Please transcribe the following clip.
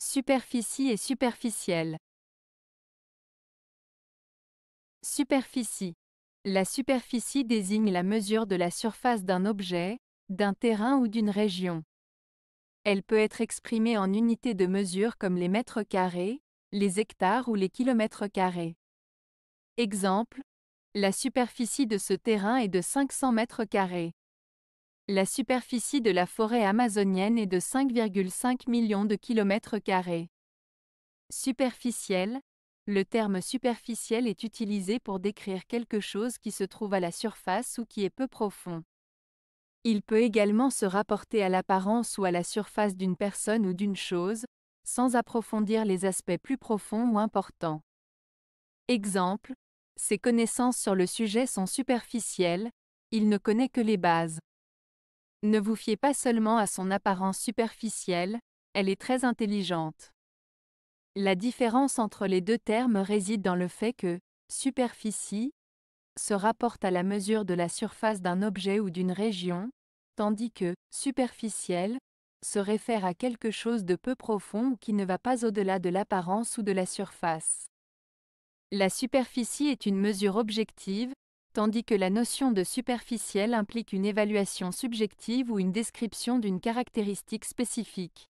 Superficie et superficielle. Superficie. La superficie désigne la mesure de la surface d'un objet, d'un terrain ou d'une région. Elle peut être exprimée en unités de mesure comme les mètres carrés, les hectares ou les kilomètres carrés. Exemple, la superficie de ce terrain est de 500 mètres carrés. La superficie de la forêt amazonienne est de 5,5 millions de kilomètres carrés. Superficiel. Le terme superficiel est utilisé pour décrire quelque chose qui se trouve à la surface ou qui est peu profond. Il peut également se rapporter à l'apparence ou à la surface d'une personne ou d'une chose, sans approfondir les aspects plus profonds ou importants. Exemple, ses connaissances sur le sujet sont superficielles, il ne connaît que les bases. Ne vous fiez pas seulement à son apparence superficielle, elle est très intelligente. La différence entre les deux termes réside dans le fait que superficie se rapporte à la mesure de la surface d'un objet ou d'une région, tandis que superficielle se réfère à quelque chose de peu profond ou qui ne va pas au-delà de l'apparence ou de la surface. La superficie est une mesure objective, tandis que la notion de superficiel implique une évaluation subjective ou une description d'une caractéristique spécifique.